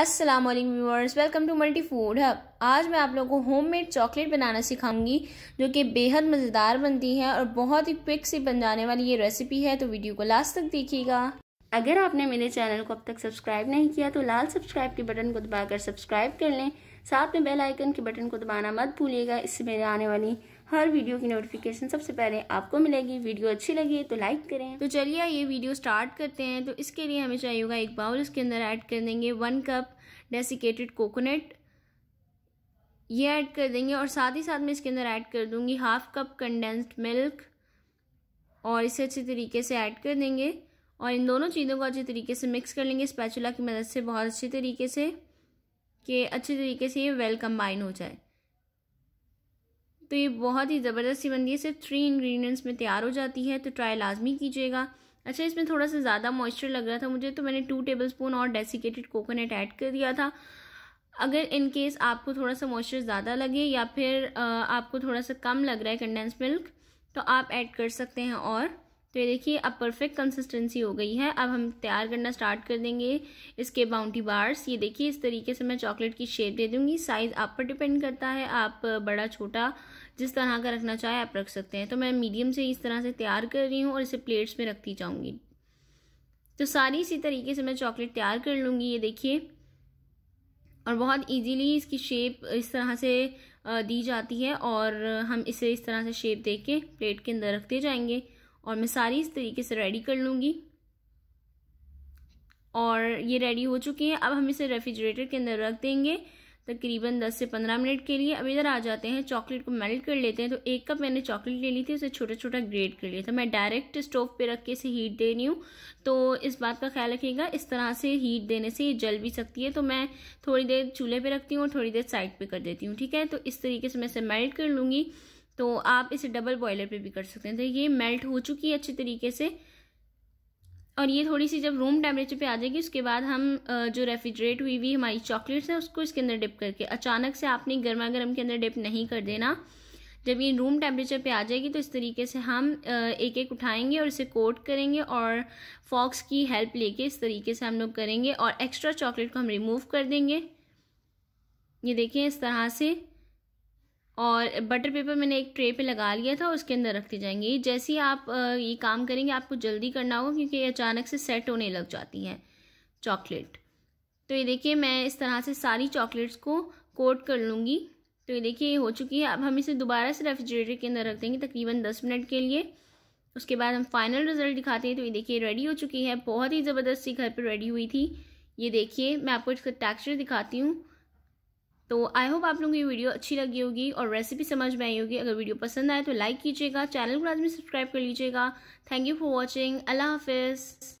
अस्सलाम वालेकुम viewers welcome to Multi Food Hub आज मैं आप लोगों को होममेड चॉकलेट बनाना सिखाऊंगी जो कि बेहद मज़ेदार बनती है और बहुत ही क्विक से बन जाने वाली ये रेसिपी है तो वीडियो को लास्ट तक देखिएगा अगर आपने मेरे चैनल को अब तक सब्सक्राइब नहीं किया तो लाल सब्सक्राइब के बटन को दबाकर सब्सक्राइब कर लें साथ में बेल आइकन के बटन को दबाना मत भूलिएगा इससे मेरे आने वाली हर वीडियो की नोटिफिकेशन सबसे पहले आपको मिलेगी वीडियो अच्छी लगी तो लाइक करें तो चलिए ये वीडियो स्टार्ट करते हैं तो इसके लिए हमें चाहिए होगा एक बाउल इसके अंदर ऐड कर देंगे वन कप डेसिकेटेड कोकोनट ये ऐड कर देंगे और साथ ही साथ मैं इसके अंदर ऐड कर दूंगी हाफ कप कंडेंस्ड मिल्क और इसे अच्छे तरीके से ऐड कर देंगे और इन दोनों चीज़ों को अच्छे तरीके से मिक्स कर लेंगे स्पैचुला की मदद से बहुत अच्छे तरीके से कि अच्छे तरीके से ये वेल कम्बाइन हो जाए तो ये बहुत ही ज़बरदस्त सी बनती है सिर्फ थ्री इंग्रेडिएंट्स में तैयार हो जाती है तो ट्राई लाजमी कीजिएगा अच्छा इसमें थोड़ा सा ज़्यादा मॉइस्चर लग रहा था मुझे तो मैंने टू टेबल स्पून और डेसिकेटेड कोकोनट ऐड कर दिया था अगर इन केस आपको थोड़ा सा मॉइस्चर ज़्यादा लगे या फिर आपको थोड़ा सा कम लग रहा है कंडेंस मिल्क तो आप ऐड कर सकते हैं और तो ये देखिए अब परफेक्ट कंसिस्टेंसी हो गई है अब हम तैयार करना स्टार्ट कर देंगे इसके बाउंटी बार्स ये देखिए इस तरीके से मैं चॉकलेट की शेप दे दूँगी साइज़ आप पर डिपेंड करता है आप बड़ा छोटा जिस तरह का रखना चाहे आप रख सकते हैं तो मैं मीडियम से इस तरह से तैयार कर रही हूँ और इसे प्लेट्स में रखती जाऊँगी तो सारी इसी तरीके से मैं चॉकलेट तैयार कर लूँगी ये देखिए और बहुत ईजीली इसकी शेप इस तरह से दी जाती है और हम इसे इस तरह से शेप दे के प्लेट के अंदर रखते जाएंगे और मैं सारी इस तरीके से रेडी कर लूँगी और ये रेडी हो चुकी है अब हम इसे रेफ्रिजरेटर के अंदर रख देंगे तकरीबन 10 से 15 मिनट के लिए अब इधर आ जाते हैं चॉकलेट को मेल्ट कर लेते हैं तो एक कप मैंने चॉकलेट ले ली थी उसे छोटा छोटा ग्रेड कर लिया था मैं डायरेक्ट स्टोव पे रख के इसे हीट दे रही हूँ तो इस बात का ख्याल रखिएगा इस तरह से हीट देने से ये जल भी सकती है तो मैं थोड़ी देर चूल्हे पर रखती हूँ और थोड़ी देर साइड पर कर देती हूँ ठीक है तो इस तरीके से मैं इसे मेल्ट कर लूँगी तो आप इसे डबल बॉयलर पे भी कर सकते हैं तो ये मेल्ट हो चुकी है अच्छे तरीके से और ये थोड़ी सी जब रूम टेम्परेचर पे आ जाएगी उसके बाद हम जो रेफ्रिजरेट हुई हुई हमारी चॉकलेट्स है उसको इसके अंदर डिप करके अचानक से आपने गर्मा गर्म के अंदर डिप नहीं कर देना जब ये रूम टेम्परेचर पे आ जाएगी तो इस तरीके से हम एक एक उठाएंगे और इसे कोट करेंगे और फॉक्स की हेल्प लेके इस तरीके से हम लोग करेंगे और एक्स्ट्रा चॉकलेट को हम रिमूव कर देंगे ये देखें इस तरह से और बटर पेपर मैंने एक ट्रे पे लगा लिया था उसके अंदर रख दी जाएंगे जैसे ही आप ये काम करेंगे आपको जल्दी करना होगा क्योंकि ये अचानक से सेट होने लग जाती हैं चॉकलेट तो ये देखिए मैं इस तरह से सारी चॉकलेट्स को कोट कर लूँगी तो ये देखिए ये हो चुकी है अब हम इसे दोबारा से रेफ्रिजरेटर के अंदर रख देंगे तकरीबन दस मिनट के लिए उसके बाद हम फाइनल रिजल्ट दिखाते हैं तो ये देखिए रेडी हो चुकी है बहुत ही ज़बरदस्ती घर पर रेडी हुई थी ये देखिए मैं आपको इसका टेक्सचर दिखाती हूँ तो आई होप आप लोगों को ये वीडियो अच्छी लगी होगी और रेसिपी समझ में आई होगी अगर वीडियो पसंद आए तो लाइक कीजिएगा चैनल को लाजमी सब्सक्राइब कर लीजिएगा थैंक यू फॉर वॉचिंग अल्लाह हाफिज़